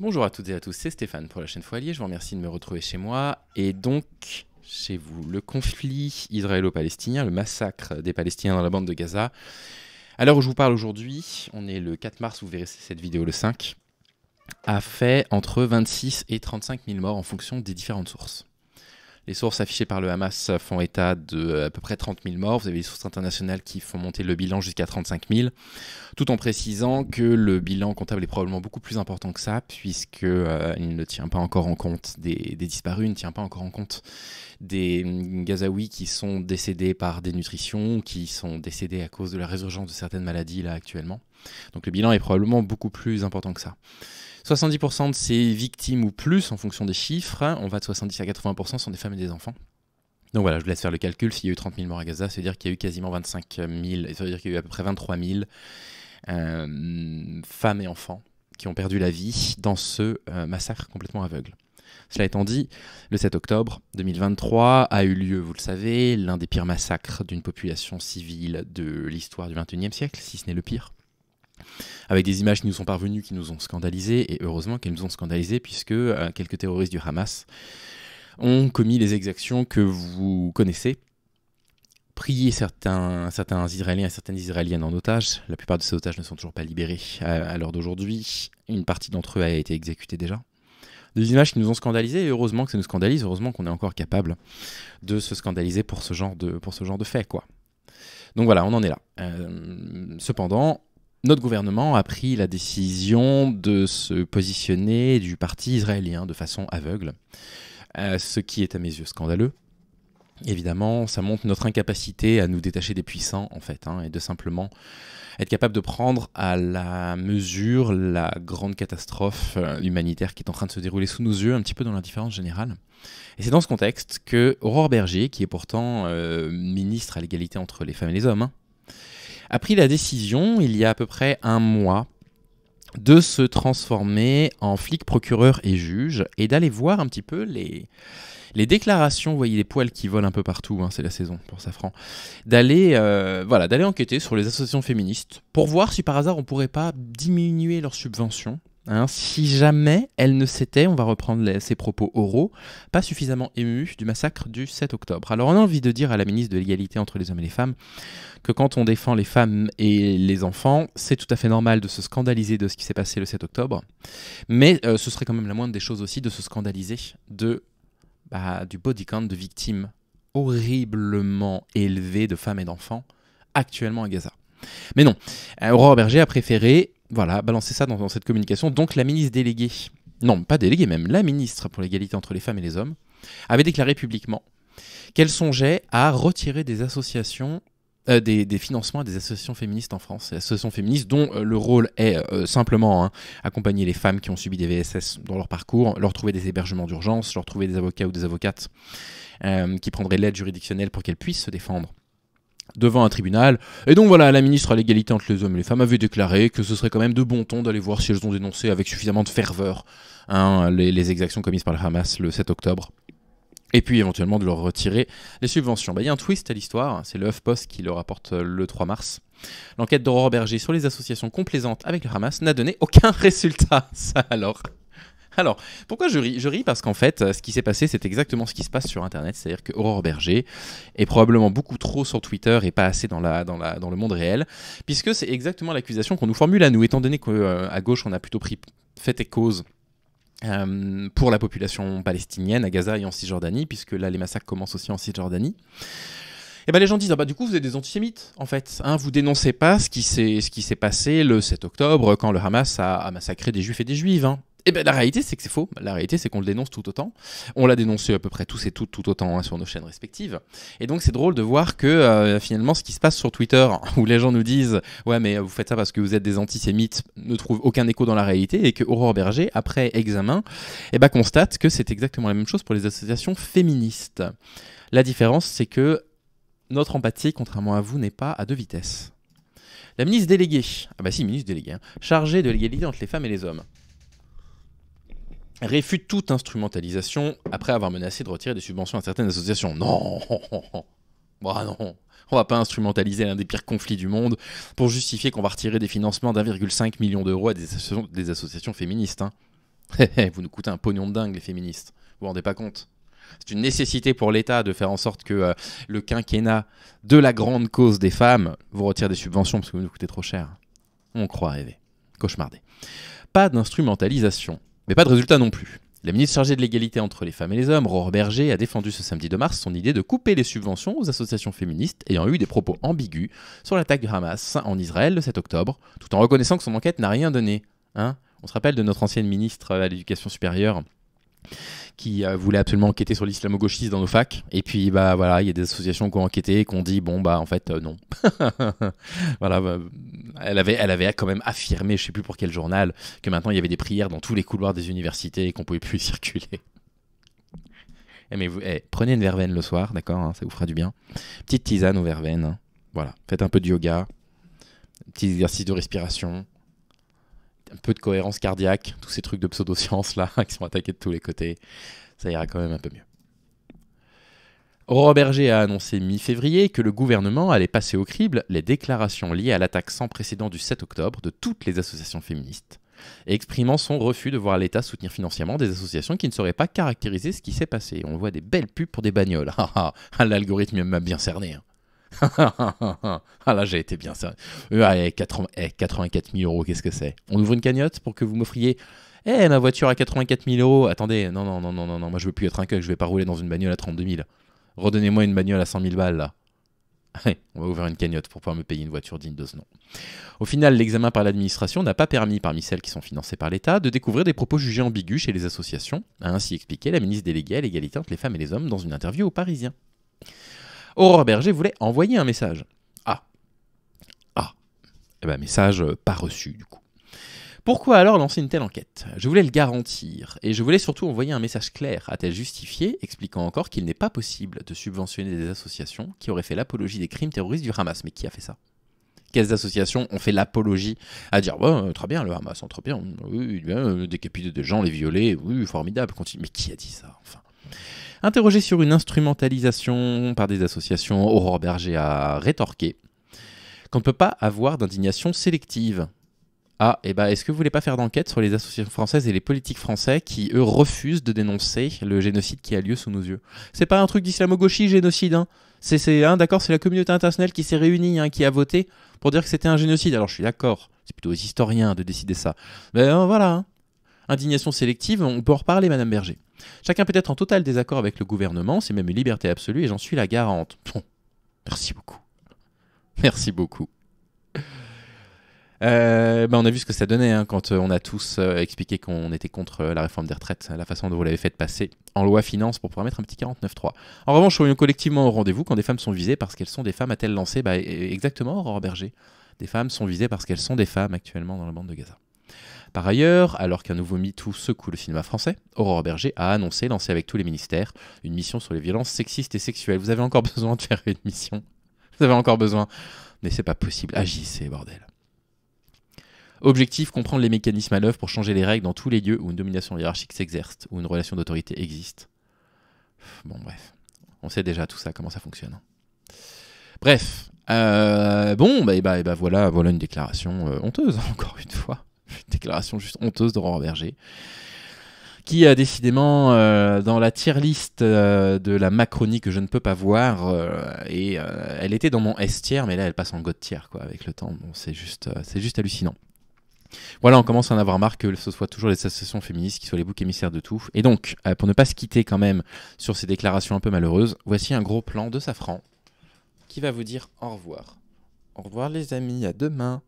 Bonjour à toutes et à tous, c'est Stéphane pour la chaîne Foilier. Je vous remercie de me retrouver chez moi. Et donc, chez vous, le conflit israélo-palestinien, le massacre des Palestiniens dans la bande de Gaza. À l'heure où je vous parle aujourd'hui, on est le 4 mars, vous verrez cette vidéo le 5, a fait entre 26 et 35 000 morts en fonction des différentes sources. Les sources affichées par le Hamas font état de euh, à peu près 30 000 morts. Vous avez les sources internationales qui font monter le bilan jusqu'à 35 000, tout en précisant que le bilan comptable est probablement beaucoup plus important que ça, puisque euh, il ne tient pas encore en compte des, disparus, il ne tient pas encore en compte des mm, Gazaouis qui sont décédés par dénutrition, qui sont décédés à cause de la résurgence de certaines maladies là actuellement. Donc le bilan est probablement beaucoup plus important que ça. 70% de ces victimes ou plus, en fonction des chiffres, hein, on va de 70 à 80% sont des femmes et des enfants. Donc voilà, je vous laisse faire le calcul. S'il y a eu 30 000 morts à Gaza, ça veut dire qu'il y a eu quasiment 25 000, ça veut dire qu'il y a eu à peu près 23 000 euh, femmes et enfants qui ont perdu la vie dans ce euh, massacre complètement aveugle. Cela étant dit, le 7 octobre 2023 a eu lieu, vous le savez, l'un des pires massacres d'une population civile de l'histoire du XXIe siècle, si ce n'est le pire avec des images qui nous sont parvenues, qui nous ont scandalisés, et heureusement qu'elles nous ont scandalisés, puisque euh, quelques terroristes du Hamas ont commis les exactions que vous connaissez. prié certains, certains Israéliens et certaines Israéliennes en otage. La plupart de ces otages ne sont toujours pas libérés à, l'heure d'aujourd'hui. Une partie d'entre eux a été exécutée déjà des images qui nous ont scandalisés, et heureusement que ça nous scandalise, heureusement qu'on est encore capable de se scandaliser pour ce genre de, pour ce genre de fait, quoi. Donc voilà, on en est là. Euh, cependant, notre gouvernement a pris la décision de se positionner du parti israélien de façon aveugle, euh, ce qui est à mes yeux scandaleux. Évidemment, ça montre notre incapacité à nous détacher des puissants, en fait, hein, et de simplement être capable de prendre à la mesure la grande catastrophe euh, humanitaire qui est en train de se dérouler sous nos yeux, un petit peu dans l'indifférence générale. Et c'est dans ce contexte que Aurore Berger, qui est pourtant euh, ministre à l'égalité entre les femmes et les hommes, hein, a pris la décision, il y a à peu près un mois, de se transformer en flic, procureur et juge et d'aller voir un petit peu les, les déclarations, vous voyez les poils qui volent un peu partout, hein, c'est la saison pour Safran, d'aller euh, voilà, d'aller enquêter sur les associations féministes pour voir si par hasard on pourrait pas diminuer leurs subventions Hein. si jamais elle ne s'était, on va reprendre ses propos oraux, pas suffisamment émue du massacre du 7 octobre. Alors on a envie de dire à la ministre de l'égalité entre les hommes et les femmes que quand on défend les femmes et les enfants, c'est tout à fait normal de se scandaliser de ce qui s'est passé le 7 octobre, mais euh, ce serait quand même la moindre des choses aussi de se scandaliser de bah, du body count de victimes horriblement élevées de femmes et d'enfants actuellement à Gaza. Mais non, euh, Aurore Berger a préféré voilà, balancer ça dans, cette communication. Donc la ministre déléguée, non pas déléguée même, la ministre pour l'égalité entre les femmes et les hommes, avait déclaré publiquement qu'elle songeait à retirer des associations, euh, des, financements à des associations féministes en France, des associations féministes dont euh, le rôle est euh, simplement d'accompagner hein, accompagner les femmes qui ont subi des VSS dans leur parcours, leur trouver des hébergements d'urgence, leur trouver des avocats ou des avocates qui prendraient l'aide juridictionnelle pour qu'elles puissent se défendre devant un tribunal. Et donc voilà, la ministre à l'égalité entre les hommes et les femmes avait déclaré que ce serait quand même de bon ton d'aller voir si elles ont dénoncé avec suffisamment de ferveur hein, les, exactions commises par le Hamas le 7 octobre. Et puis éventuellement de leur retirer les subventions. Bah, il y a un twist à l'histoire, hein. c'est le HuffPost qui le rapporte euh, le 3 mars. L'enquête d'Aurore Berger sur les associations complaisantes avec le Hamas n'a donné aucun résultat. Ça alors. Alors, pourquoi je ris Je ris parce qu'en fait, ce qui s'est passé, c'est exactement ce qui se passe sur Internet. C'est-à-dire que Aurore Berger est probablement beaucoup trop sur Twitter et pas assez dans, le monde réel, puisque c'est exactement l'accusation qu'on nous formule à nous, étant donné qu'à euh, gauche, on a plutôt pris fait et cause. Euh, pour la population palestinienne à Gaza et en Cisjordanie, puisque là les massacres commencent aussi en Cisjordanie. Et eh ben les gens disent ah bah du coup vous êtes des antisémites en fait, hein. vous dénoncez pas ce qui s'est passé le 7 octobre quand le Hamas a, massacré des juifs et des juives. Hein et eh bien, la réalité, c'est que c'est faux. La réalité, c'est qu'on le dénonce tout autant. On l'a dénoncé à peu près tous et toutes tout autant hein, sur nos chaînes respectives. Et donc, c'est drôle de voir que euh, finalement, ce qui se passe sur Twitter, où les gens nous disent Ouais, mais vous faites ça parce que vous êtes des antisémites, ne trouve aucun écho dans la réalité. Et que Aurore Berger, après examen, eh ben, constate que c'est exactement la même chose pour les associations féministes. La différence, c'est que notre empathie, contrairement à vous, n'est pas à deux vitesses. La ministre déléguée, ah bah si, ministre déléguée, hein, chargée de l'égalité entre les femmes et les hommes, réfute toute instrumentalisation après avoir menacé de retirer des subventions à certaines associations. Non Bah non on va pas instrumentaliser l'un des pires conflits du monde pour justifier qu'on va retirer des financements d'1,5 million d'euros à des, associations féministes. Hein. Eh, eh, vous nous coûtez un pognon de dingue, les féministes. Vous vous rendez pas compte c'est une nécessité pour l'État de faire en sorte que euh, le quinquennat de la grande cause des femmes vous retire des subventions parce que vous nous coûtez trop cher. On croit rêver. Cauchemardé. Pas d'instrumentalisation. Mais pas de résultat non plus. La ministre chargée de l'égalité entre les femmes et les hommes, Ror Berger, a défendu ce samedi 2 mars son idée de couper les subventions aux associations féministes ayant eu des propos ambigus sur l'attaque du Hamas en Israël le 7 octobre, tout en reconnaissant que son enquête n'a rien donné. Hein On se rappelle de notre ancienne ministre à l'éducation supérieure, qui euh, voulait absolument enquêter sur lislamo gauchiste dans nos facs. Et puis, bah voilà, il y a des associations qui ont enquêté et qui ont dit, bon, bah en fait, euh, non. voilà, bah, elle, avait, elle avait quand même affirmé, je sais plus pour quel journal, que maintenant il y avait des prières dans tous les couloirs des universités et qu'on pouvait plus circuler. Eh, vous, eh, prenez une verveine le soir, d'accord hein, Ça vous fera du bien. Petite tisane aux verveines hein. voilà, faites un peu de yoga, petit exercice de respiration un peu de cohérence cardiaque, tous ces trucs de pseudo-sciences là qui sont attaqués de tous les côtés, ça ira quand même un peu mieux. Robert Berger a annoncé mi-février que le gouvernement allait passer au crible les déclarations liées à l'attaque sans précédent du 7 octobre de toutes les associations féministes, exprimant son refus de voir l'État soutenir financièrement des associations qui ne sauraient pas caractériser ce qui s'est passé. On voit des belles pubs pour des bagnoles. Ah, ah, l'algorithme m'a bien cerné. Hein. ah là, j'ai été bien sérieux. 84 000 euros, qu'est-ce que c'est On ouvre une cagnotte pour que vous m'offriez. Eh, ma voiture à 84 000 euros. Attendez, non, non, non, non, non, non, moi je veux plus être un coq, je vais pas rouler dans une bagnole à 32 000. Redonnez-moi une bagnole à 100 000 balles là. on va ouvrir une cagnotte pour pouvoir me payer une voiture digne de ce nom. Au final, l'examen par l'administration n'a pas permis, parmi celles qui sont financées par l'État, de découvrir des propos jugés ambigus chez les associations, a ainsi expliqué la ministre déléguée à l'égalité entre les femmes et les hommes dans une interview au Parisien. Aurore Berger voulait envoyer un message. Ah. Ah. Eh bien, message euh, pas reçu, du coup. Pourquoi alors lancer une telle enquête Je voulais le garantir, et je voulais surtout envoyer un message clair, à t justifié, expliquant encore qu'il n'est pas possible de subventionner des associations qui auraient fait l'apologie des crimes terroristes du Hamas. Mais qui a fait ça Quelles associations ont fait l'apologie à dire bon, euh, très bien, le Hamas, hein, très bien, oui, bien, euh, décapiter des gens, les violer, oui, formidable, continue. Mais qui a dit ça, enfin Interrogé sur une instrumentalisation par des associations, Aurore Berger a rétorqué qu'on ne peut pas avoir d'indignation sélective. Ah, et eh ben, est-ce que vous voulez pas faire d'enquête sur les associations françaises et les politiques français qui, eux, refusent de dénoncer le génocide qui a lieu sous nos yeux C'est pas un truc dislamo génocide, hein C'est, hein, d'accord, c'est la communauté internationale qui s'est réunie, hein, qui a voté pour dire que c'était un génocide. Alors, je suis d'accord, c'est plutôt aux historiens de décider ça. Mais ben, hein, voilà, indignation sélective, on peut en reparler, Madame Berger. Chacun peut être en total désaccord avec le gouvernement, c'est même une liberté absolue et j'en suis la garante. Bon, merci beaucoup. Merci beaucoup. Euh, ben, on a vu ce que ça donnait hein, quand euh, on a tous euh, expliqué qu'on était contre la réforme des retraites, la façon dont vous l'avez faite passer en loi finance pour pouvoir mettre un petit 49.3. En revanche, soyons collectivement au rendez-vous quand des femmes sont visées parce qu'elles sont des femmes à elle lancé. Bah, e-, exactement, Aurore Berger. Des femmes sont visées parce qu'elles sont des femmes actuellement dans la bande de Gaza. Par ailleurs, alors qu'un nouveau MeToo secoue le cinéma français, Aurore Berger a annoncé lancer avec tous les ministères une mission sur les violences sexistes et sexuelles. Vous avez encore besoin de faire une mission Vous avez encore besoin Mais c'est pas possible, agissez bordel Objectif, comprendre les mécanismes à l'œuvre pour changer les règles dans tous les lieux où une domination hiérarchique s'exerce, où une relation d'autorité existe. Bon, bref. On sait déjà tout ça, comment ça fonctionne. Bref. Euh, bon, bah, et eh bah, eh bah, voilà, voilà une déclaration euh, honteuse, encore une fois déclaration juste honteuse de d'Aurore Berger qui a décidément euh, dans la tier list euh, de la Macronie que je ne peux pas voir euh, et elle était dans mon S tier mais là elle passe en God tier quoi avec le temps c'est juste c'est juste hallucinant voilà, on commence à en avoir marre que ce soit toujours les associations féministes qui soient les boucs émissaires de tout. Et donc, pour ne pas se quitter quand même sur ces déclarations un peu malheureuses, voici un gros plan de Safran qui va vous dire au revoir. Au revoir les amis, à demain.